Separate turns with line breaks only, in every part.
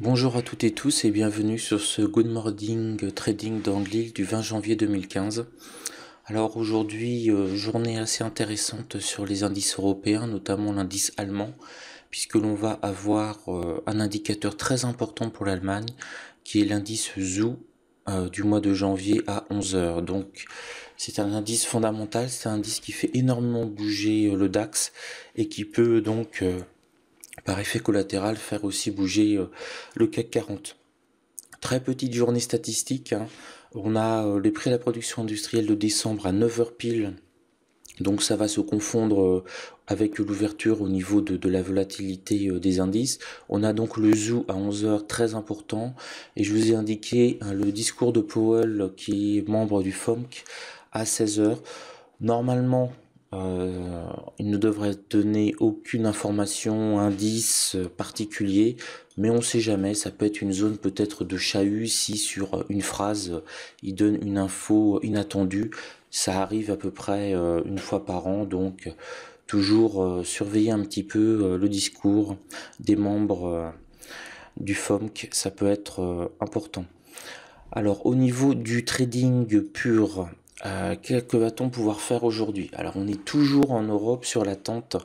Bonjour à toutes et tous et bienvenue sur ce Good Morning Trading dans du 20 janvier 2015. Alors aujourd'hui, euh, journée assez intéressante sur les indices européens, notamment l'indice allemand, puisque l'on va avoir euh, un indicateur très important pour l'Allemagne, qui est l'indice ZOO euh, du mois de janvier à 11h. Donc c'est un indice fondamental, c'est un indice qui fait énormément bouger le DAX et qui peut donc par effet collatéral faire aussi bouger euh, le CAC 40. Très petite journée statistique, hein. on a euh, les prix de la production industrielle de décembre à 9h pile, donc ça va se confondre euh, avec l'ouverture au niveau de, la volatilité des indices. On a donc le zoo à 11h, très important, et je vous ai indiqué hein, le discours de Powell qui est membre du FOMC à 16h. Normalement, euh, il ne devrait donner aucune information, indice euh, particulier, mais on ne sait jamais, ça peut être une zone peut-être de chahut si sur euh, une phrase il donne une info inattendue. Ça arrive à peu près une fois par an, donc toujours surveiller un petit peu le discours des membres du FOMC, ça peut être important. Alors au niveau du trading pur, euh, que, va-t-on pouvoir faire aujourd'hui Alors on est toujours en Europe sur l'attente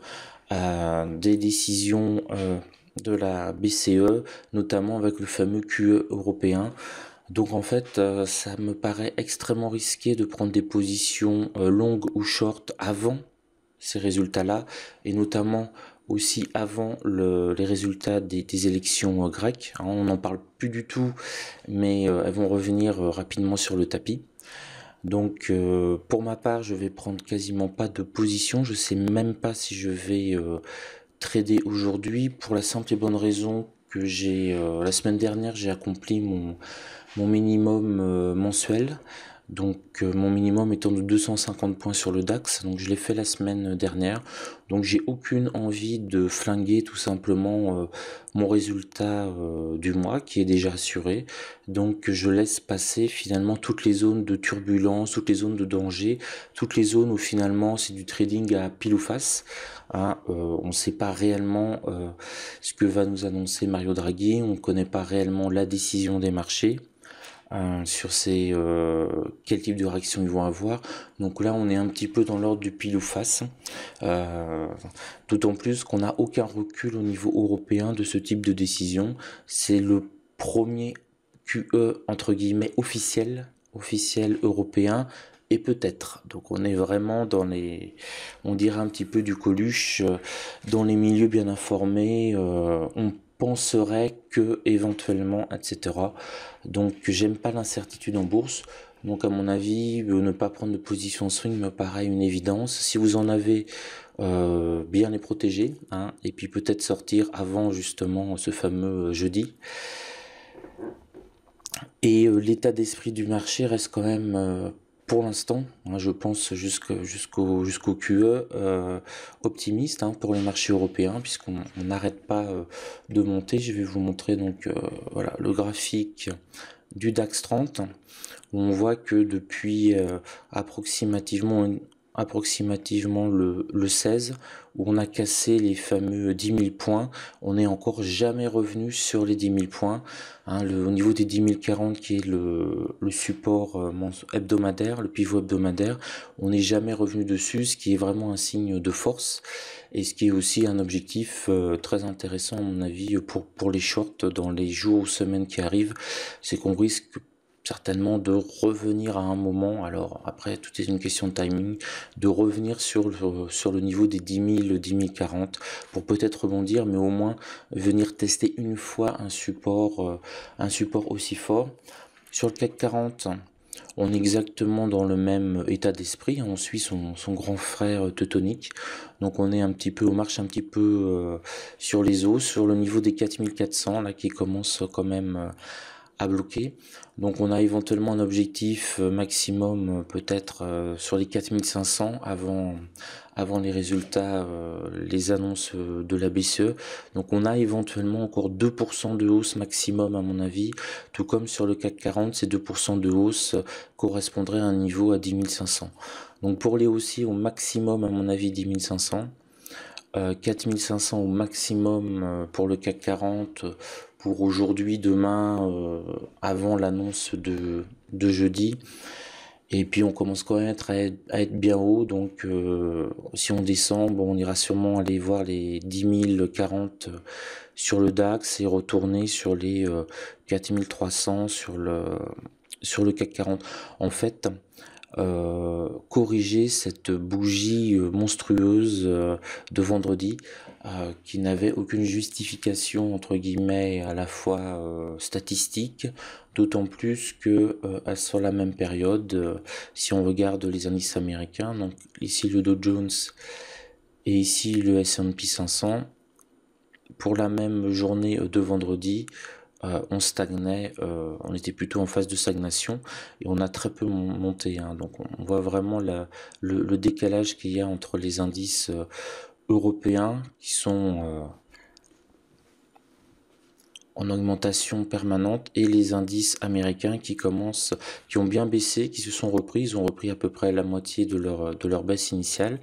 euh, des décisions euh, de la BCE, notamment avec le fameux QE européen. Donc en fait, ça me paraît extrêmement risqué de prendre des positions longues ou short avant ces résultats-là, et notamment aussi avant les résultats des, élections grecques. Hein, on n'en parle plus du tout, mais elles vont revenir rapidement sur le tapis. Donc euh, pour ma part, je vais prendre quasiment pas de position. Je sais même pas si je vais euh, trader aujourd'hui pour la simple et bonne raison que j'ai euh, la semaine dernière j'ai accompli mon minimum mensuel. Donc euh, mon minimum étant de 250 points sur le DAX, donc je l'ai fait la semaine dernière. Donc j'ai aucune envie de flinguer tout simplement euh, mon résultat euh, du mois qui est déjà assuré. Donc je laisse passer finalement toutes les zones de turbulence, toutes les zones de danger, toutes les zones où finalement c'est du trading à pile ou face. Hein, on ne sait pas réellement ce que va nous annoncer Mario Draghi, on ne connaît pas réellement la décision des marchés. Euh, sur ces, quels euh, quel type de réaction ils vont avoir. Donc là, on est un petit peu dans l'ordre du pile ou face, euh, d'autant plus qu'on n'a aucun recul au niveau européen de ce type de décision. C'est le premier QE, entre guillemets, officiel, officiel européen, et peut-être. Donc on est vraiment dans les, on dirait un petit peu du coluche, dans les milieux bien informés, euh, on serait que éventuellement, etc. Donc j'aime pas l'incertitude en bourse. Donc à mon avis, euh, ne pas prendre de position swing me paraît une évidence. Si vous en avez, euh, bien les protéger. Hein, et puis peut-être sortir avant justement ce fameux euh, jeudi. Et l'état d'esprit du marché reste quand même pour l'instant, hein, je pense jusqu'au QE euh, optimiste hein, pour les marchés européens, puisqu'on n'arrête pas euh, de monter. Je vais vous montrer donc euh, voilà, le graphique du DAX 30, où on voit que depuis approximativement approximativement le, 16, où on a cassé les fameux 10 000 points. On n'est encore jamais revenu sur les 10 000 points. Hein, le, au niveau des 10 040 qui est le, support euh, hebdomadaire, le pivot hebdomadaire, on n'est jamais revenu dessus, ce qui est vraiment un signe de force et ce qui est aussi un objectif euh, très intéressant à mon avis pour, pour les shorts dans les jours ou semaines qui arrivent. C'est qu'on risque certainement de revenir à un moment, alors après tout est une question de timing, de revenir sur le, sur le niveau des 10 000, 10 040 pour peut-être rebondir, mais au moins venir tester une fois un support, euh, un support aussi fort. Sur le CAC 40, on est exactement dans le même état d'esprit, on suit son, grand frère teutonique, donc on est un petit peu, on marche un petit peu euh, sur les eaux, sur le niveau des 4400, là qui commence quand même... Euh, à bloquer. Donc on a éventuellement un objectif euh, maximum euh, peut-être euh, sur les 4500 avant, avant les résultats, les annonces de la BCE. Donc on a éventuellement encore 2% de hausse maximum à mon avis, tout comme sur le CAC 40, ces 2% de hausse correspondrait à un niveau à 10500. Donc pour les aussi au maximum à mon avis 10500. 4500 euh, au maximum euh, pour le CAC 40 euh, pour aujourd'hui, demain, avant l'annonce de, de, jeudi. Et puis on commence quand même à être, à être bien haut, donc si on descend, bon, on ira sûrement aller voir les 10 040 sur le DAX et retourner sur les 4300 sur le, sur le CAC 40. En fait, euh, corriger cette bougie euh, monstrueuse euh, de vendredi qui n'avait aucune justification entre guillemets à la fois statistique, d'autant plus que à sur la même période, si on regarde les indices américains, donc ici le Dow Jones et ici le S&P 500, pour la même journée de vendredi, euh, on stagnait, euh, on était plutôt en phase de stagnation et on a très peu monté. Hein. donc on voit vraiment le, décalage qu'il y a entre les indices euh, européens qui sont en augmentation permanente et les indices américains qui commencent, qui ont bien baissé, qui se sont repris, ils ont repris à peu près la moitié de leur, de leur baisse initiale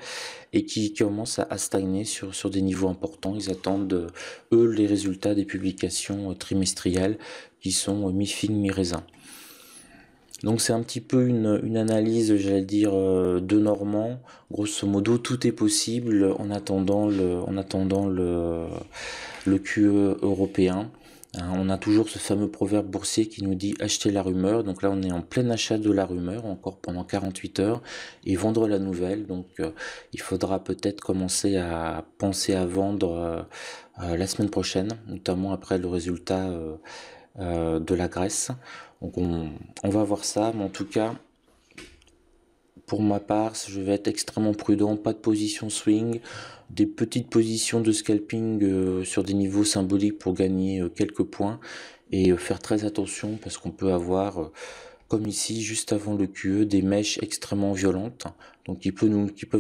et qui commencent à, stagner sur, des niveaux importants. Ils attendent, euh, eux, les résultats des publications euh, trimestrielles qui sont euh, mi-fig, mi-raisin. Donc c'est un petit peu une, analyse, j'allais dire, de Normand. Grosso modo, tout est possible en attendant en attendant le, le QE européen. Hein, on a toujours ce fameux proverbe boursier qui nous dit acheter la rumeur. Donc là, on est en plein achat de la rumeur, encore pendant 48 heures, et vendre la nouvelle. Donc euh, il faudra peut-être commencer à penser à vendre euh, euh, la semaine prochaine, notamment après le résultat de la Grèce. Donc on va voir ça, mais en tout cas, pour ma part, je vais être extrêmement prudent, pas de position swing, des petites positions de scalping euh, sur des niveaux symboliques pour gagner euh, quelques points et euh, faire très attention parce qu'on peut avoir comme ici juste avant le QE des mèches extrêmement violentes donc qui, peuvent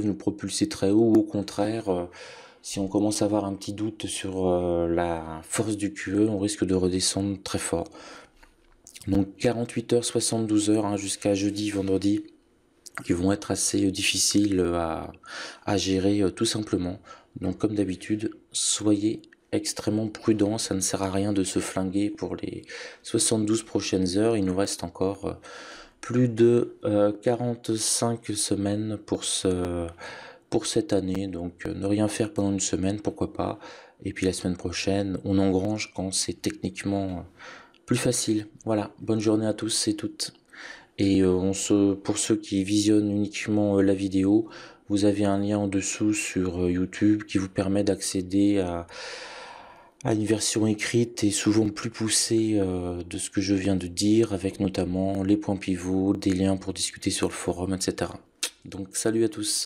nous propulser très haut ou au contraire si on commence à avoir un petit doute sur la force du QE, on risque de redescendre très fort. Donc 48 h 72 heures hein, jusqu'à jeudi, vendredi, qui vont être assez euh, difficiles euh, à, à gérer euh, tout simplement. Donc comme d'habitude, soyez extrêmement prudents, ça ne sert à rien de se flinguer pour les 72 prochaines heures, il nous reste encore plus de 45 semaines pour, ce, pour cette année, donc ne rien faire pendant une semaine, pourquoi pas, et puis la semaine prochaine, on engrange quand c'est techniquement plus facile. Voilà, bonne journée à tous et toutes. Et euh, on se, pour ceux qui visionnent uniquement euh, la vidéo, vous avez un lien en dessous sur euh, YouTube qui vous permet d'accéder à, à, une version écrite et souvent plus poussée de ce que je viens de dire, avec notamment les points pivots, des liens pour discuter sur le forum, etc. Donc salut à tous.